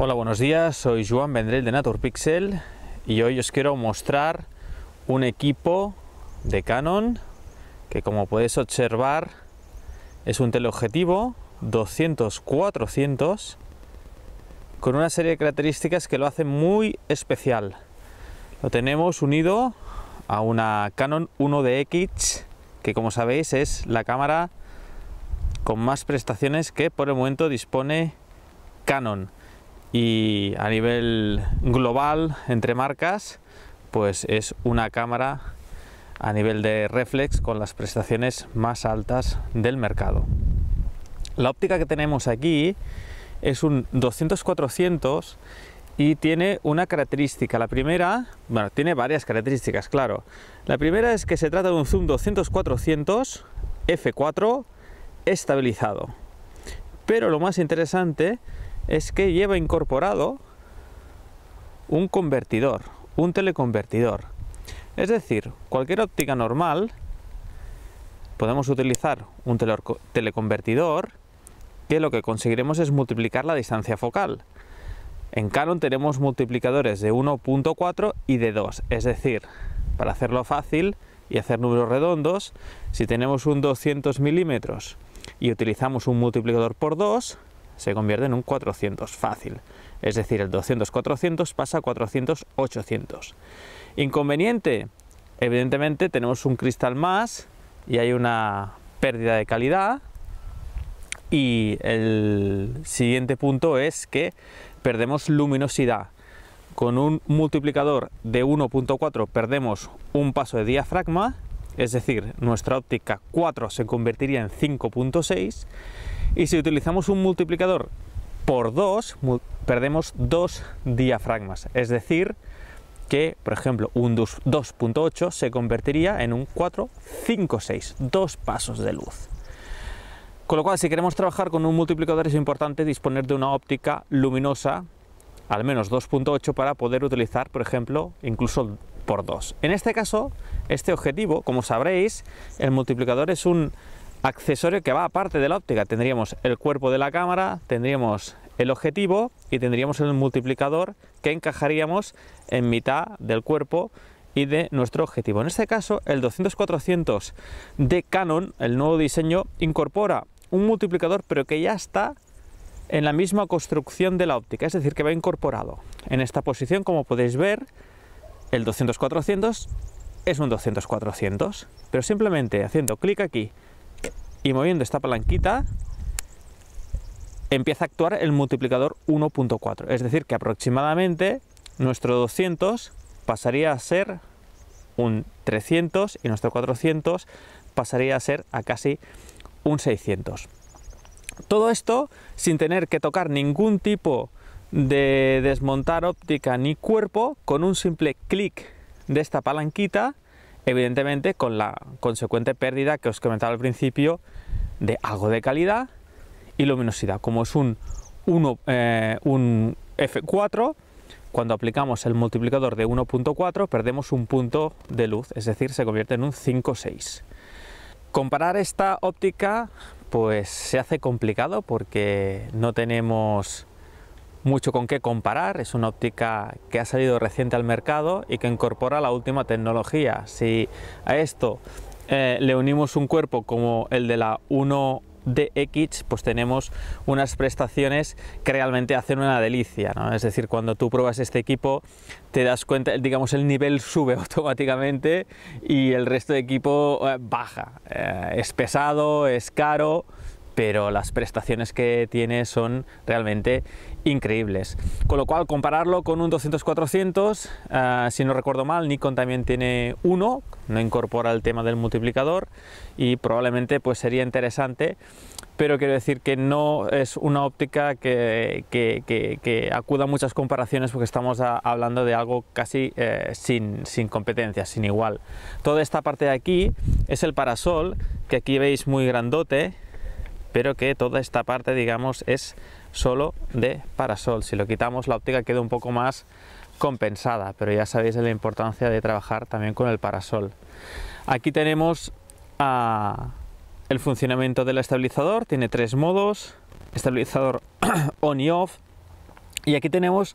Hola, buenos días, soy Juan Vendrell de NaturPixel y hoy os quiero mostrar un equipo de Canon que como podéis observar es un teleobjetivo 200-400 con una serie de características que lo hacen muy especial. Lo tenemos unido a una Canon 1DX que como sabéis es la cámara con más prestaciones que por el momento dispone Canon y a nivel global entre marcas pues es una cámara a nivel de reflex con las prestaciones más altas del mercado. La óptica que tenemos aquí es un 200-400 y tiene una característica. La primera, bueno, tiene varias características, claro. La primera es que se trata de un zoom 200-400 f4 estabilizado. Pero lo más interesante es que lleva incorporado un convertidor, un teleconvertidor. Es decir, cualquier óptica normal podemos utilizar un teleconvertidor que lo que conseguiremos es multiplicar la distancia focal. En Canon tenemos multiplicadores de 1.4 y de 2, es decir, para hacerlo fácil y hacer números redondos, si tenemos un 200 milímetros y utilizamos un multiplicador por 2, se convierte en un 400 fácil. Es decir, el 200-400 pasa a 400-800. Inconveniente, evidentemente tenemos un cristal más y hay una pérdida de calidad. Y el siguiente punto es que perdemos luminosidad. Con un multiplicador de 1.4 perdemos un paso de diafragma es decir, nuestra óptica 4 se convertiría en 5.6 y si utilizamos un multiplicador por 2, perdemos dos diafragmas, es decir, que, por ejemplo, un 2.8 se convertiría en un 4.56, dos pasos de luz. Con lo cual, si queremos trabajar con un multiplicador es importante disponer de una óptica luminosa, al menos 2.8, para poder utilizar, por ejemplo, incluso en este caso, este objetivo, como sabréis, el multiplicador es un accesorio que va aparte de la óptica. Tendríamos el cuerpo de la cámara, tendríamos el objetivo y tendríamos el multiplicador que encajaríamos en mitad del cuerpo y de nuestro objetivo. En este caso, el 200-400 de Canon, el nuevo diseño, incorpora un multiplicador pero que ya está en la misma construcción de la óptica, es decir, que va incorporado. En esta posición, como podéis ver, el 200-400 es un 200-400. Pero simplemente haciendo clic aquí y moviendo esta palanquita, empieza a actuar el multiplicador 1.4. Es decir, que aproximadamente nuestro 200 pasaría a ser un 300 y nuestro 400 pasaría a ser a casi un 600. Todo esto sin tener que tocar ningún tipo de desmontar óptica ni cuerpo con un simple clic de esta palanquita, evidentemente con la consecuente pérdida que os comentaba al principio de algo de calidad y luminosidad. Como es un, eh, un F4, cuando aplicamos el multiplicador de 1.4 perdemos un punto de luz, es decir, se convierte en un 5.6. Comparar esta óptica pues se hace complicado porque no tenemos mucho con qué comparar, es una óptica que ha salido reciente al mercado y que incorpora la última tecnología. Si a esto eh, le unimos un cuerpo como el de la 1DX, pues tenemos unas prestaciones que realmente hacen una delicia, Es decir, cuando tú pruebas este equipo te das cuenta, digamos, el nivel sube automáticamente y el resto de equipo eh, baja. Eh, es pesado, es caro, pero las prestaciones que tiene son realmente increíbles. Con lo cual, compararlo con un 200-400, ah, si no recuerdo mal, Nikon también tiene uno, no incorpora el tema del multiplicador y probablemente pues sería interesante, pero quiero decir que no es una óptica que, que, acuda a muchas comparaciones porque estamos hablando de algo casi eh, sin, sin competencia, sin igual. Toda esta parte de aquí es el parasol, que aquí veis muy grandote, pero que toda esta parte, digamos, es solo de parasol. Si lo quitamos, la óptica queda un poco más compensada, pero ya sabéis de la importancia de trabajar también con el parasol. Aquí tenemos ah, el funcionamiento del estabilizador, tiene tres modos, estabilizador on y off, y aquí tenemos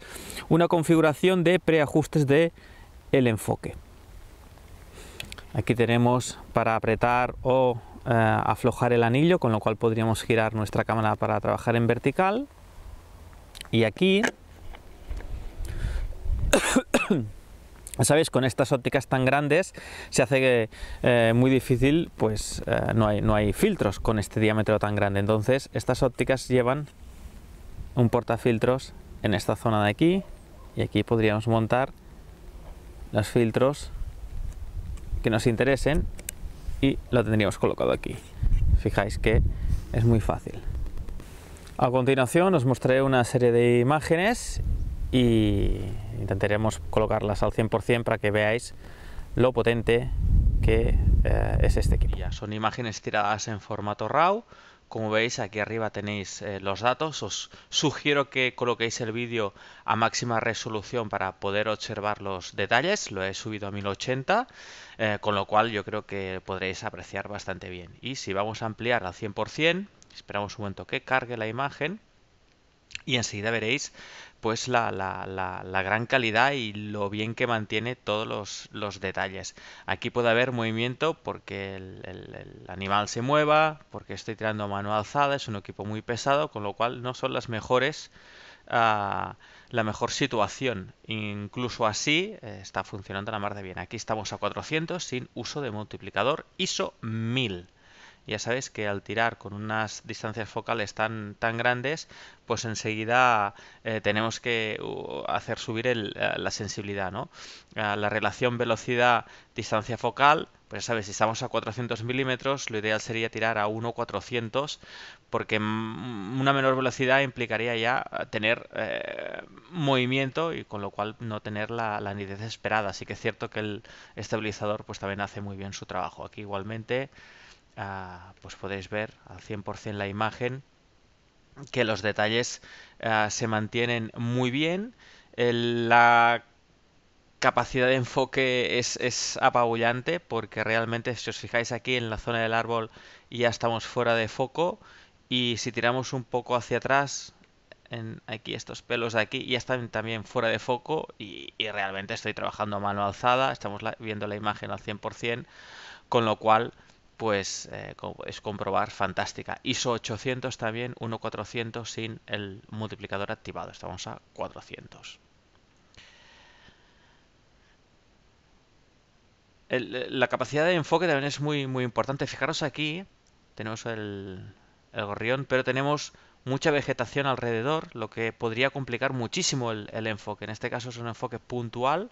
una configuración de preajustes de el enfoque. Aquí tenemos para apretar o eh, aflojar el anillo, con lo cual podríamos girar nuestra cámara para trabajar en vertical. Y aquí, ¿sabéis? Con estas ópticas tan grandes se hace eh, muy difícil, pues eh, no, hay, no hay filtros con este diámetro tan grande. Entonces, estas ópticas llevan un portafiltros en esta zona de aquí y aquí podríamos montar los filtros que nos interesen y lo tendríamos colocado aquí. Fijáis que es muy fácil. A continuación os mostraré una serie de imágenes y intentaremos colocarlas al 100% para que veáis lo potente que eh, es este equipo. son imágenes tiradas en formato RAW como veis aquí arriba tenéis eh, los datos. Os sugiero que coloquéis el vídeo a máxima resolución para poder observar los detalles. Lo he subido a 1080, eh, con lo cual yo creo que podréis apreciar bastante bien. Y si vamos a ampliar al 100%, esperamos un momento que cargue la imagen y enseguida veréis pues la, gran calidad y lo bien que mantiene todos los, detalles. Aquí puede haber movimiento porque el, animal se mueva, porque estoy tirando a mano alzada, es un equipo muy pesado, con lo cual no son las mejores, ah, la mejor situación. Incluso así eh, está funcionando la mar de bien. Aquí estamos a 400 sin uso de multiplicador ISO 1000 ya sabéis que al tirar con unas distancias focales tan, tan grandes, pues enseguida eh, tenemos que hacer subir eh, la sensibilidad, ¿no? La relación velocidad-distancia focal, pues ya sabéis, si estamos a 400 milímetros, lo ideal sería tirar a 1.400, porque una menor velocidad implicaría ya tener eh, movimiento y con lo cual no tener la, la, esperada. Así que es cierto que el estabilizador pues también hace muy bien su trabajo. Aquí igualmente Ah, pues podéis ver al 100% la imagen que los detalles ah, se mantienen muy bien. la capacidad de enfoque es, apabullante porque realmente si os fijáis aquí en la zona del árbol ya estamos fuera de foco y si tiramos un poco hacia atrás en aquí estos pelos de aquí ya están también fuera de foco y, realmente estoy trabajando a mano alzada, estamos viendo la imagen al 100% con lo cual pues eh, es comprobar fantástica. ISO 800 también, 1400 sin el multiplicador activado. Estamos a 400. Eh, la capacidad de enfoque también es muy, muy importante. Fijaros aquí, tenemos el, el gorrión, pero tenemos mucha vegetación alrededor, lo que podría complicar muchísimo el enfoque. En este caso es un enfoque puntual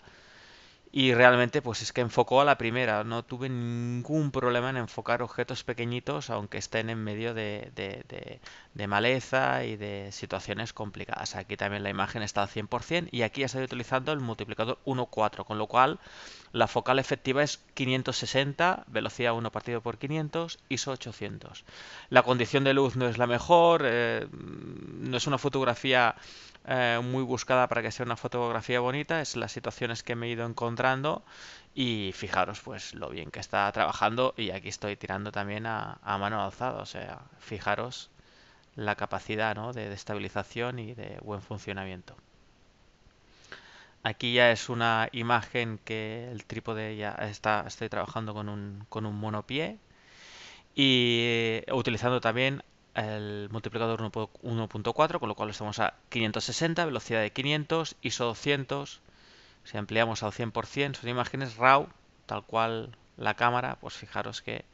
y realmente pues es que enfocó a la primera, no tuve ningún problema en enfocar objetos pequeñitos aunque estén en medio de, de, maleza y de situaciones complicadas. Aquí también la imagen está al 100% y aquí estoy utilizando el multiplicador 1.4, con lo cual la focal efectiva es 560, velocidad 1 partido por 500, ISO 800. La condición de luz no es la mejor, eh, no es una fotografía eh, muy buscada para que sea una fotografía bonita, es las situaciones que me he ido encontrando y fijaros pues lo bien que está trabajando y aquí estoy tirando también a, mano alzada, o sea, fijaros la capacidad ¿no? de, estabilización y de buen funcionamiento. Aquí ya es una imagen que el trípode ya está, estoy trabajando con un, con un monopié y eh, utilizando también el multiplicador 1.4, con lo cual estamos a 560, velocidad de 500, ISO 200. Si ampliamos al 100%, son imágenes RAW, tal cual la cámara, pues fijaros que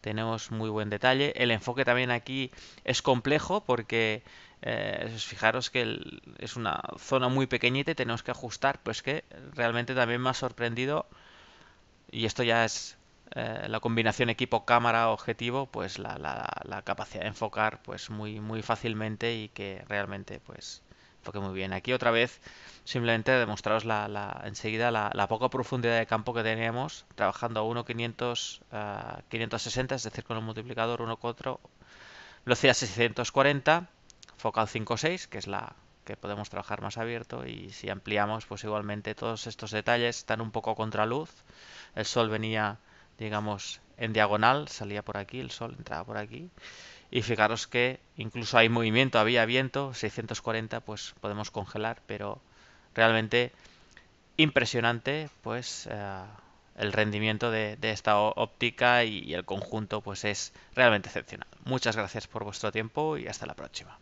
tenemos muy buen detalle. El enfoque también aquí es complejo porque eh, fijaros que es una zona muy pequeñita y tenemos que ajustar, pues que realmente también me ha sorprendido, y esto ya es eh, la combinación equipo cámara objetivo pues la, la, capacidad de enfocar pues muy muy fácilmente y que realmente pues enfoque muy bien aquí otra vez simplemente demostraros la, enseguida la, poca profundidad de campo que teníamos trabajando a 1.560 560 eh, es decir con un multiplicador 1.4 velocidad 640 focal 56 que es la que podemos trabajar más abierto y si ampliamos pues igualmente todos estos detalles están un poco contra contraluz el sol venía digamos, en diagonal, salía por aquí, el sol entraba por aquí. Y fijaros que incluso hay movimiento, había viento, 640 pues podemos congelar, pero realmente impresionante pues eh, el rendimiento de, esta óptica y el conjunto pues es realmente excepcional. Muchas gracias por vuestro tiempo y hasta la próxima.